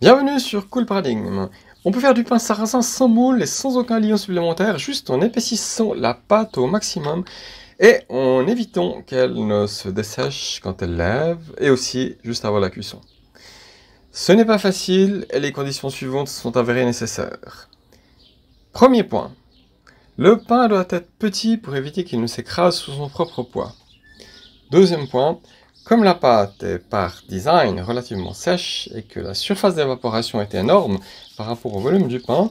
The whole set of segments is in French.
Bienvenue sur Cool Paradigme On peut faire du pain sarrasin sans moule et sans aucun liant supplémentaire, juste en épaississant la pâte au maximum et en évitant qu'elle ne se dessèche quand elle lève et aussi juste avant la cuisson. Ce n'est pas facile et les conditions suivantes sont avérées nécessaires. Premier point. Le pain doit être petit pour éviter qu'il ne s'écrase sous son propre poids. Deuxième point. Comme la pâte est par design relativement sèche et que la surface d'évaporation est énorme par rapport au volume du pain,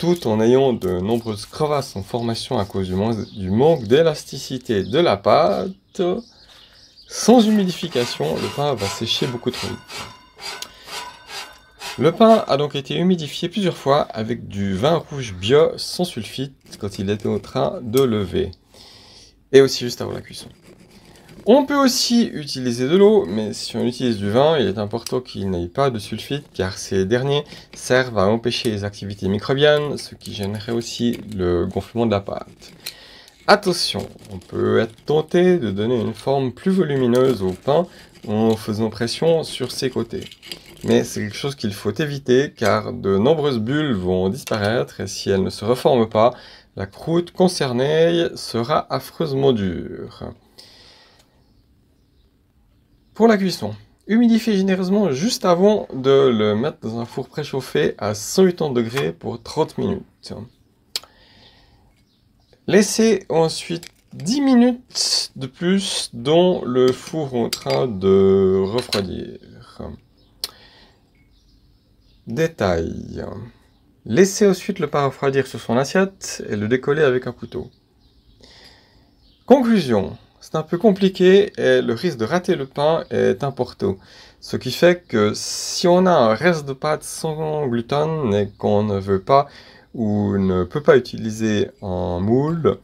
tout en ayant de nombreuses crevasses en formation à cause du, manque d'élasticité de la pâte, sans humidification, le pain va sécher beaucoup trop vite. Le pain a donc été humidifié plusieurs fois avec du vin rouge bio sans sulfite quand il était en train de lever, et aussi juste avant la cuisson. On peut aussi utiliser de l'eau, mais si on utilise du vin, il est important qu'il n'aille pas de sulfite car ces derniers servent à empêcher les activités microbiennes, ce qui gênerait aussi le gonflement de la pâte. Attention, on peut être tenté de donner une forme plus volumineuse au pain en faisant pression sur ses côtés. Mais c'est quelque chose qu'il faut éviter car de nombreuses bulles vont disparaître et si elles ne se reforment pas, la croûte concernée sera affreusement dure. Pour la cuisson, humidifiez généreusement juste avant de le mettre dans un four préchauffé à 180 degrés pour 30 minutes. Laissez ensuite 10 minutes de plus dans le four en train de refroidir. Détail. Laissez ensuite le pain refroidir sur son assiette et le décoller avec un couteau. Conclusion c'est un peu compliqué et le risque de rater le pain est important. Ce qui fait que si on a un reste de pâte sans gluten et qu'on ne veut pas ou ne peut pas utiliser en moule,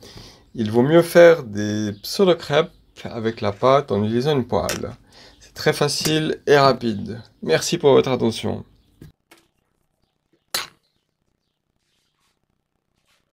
il vaut mieux faire des pseudo-crêpes avec la pâte en utilisant une poêle. C'est très facile et rapide. Merci pour votre attention.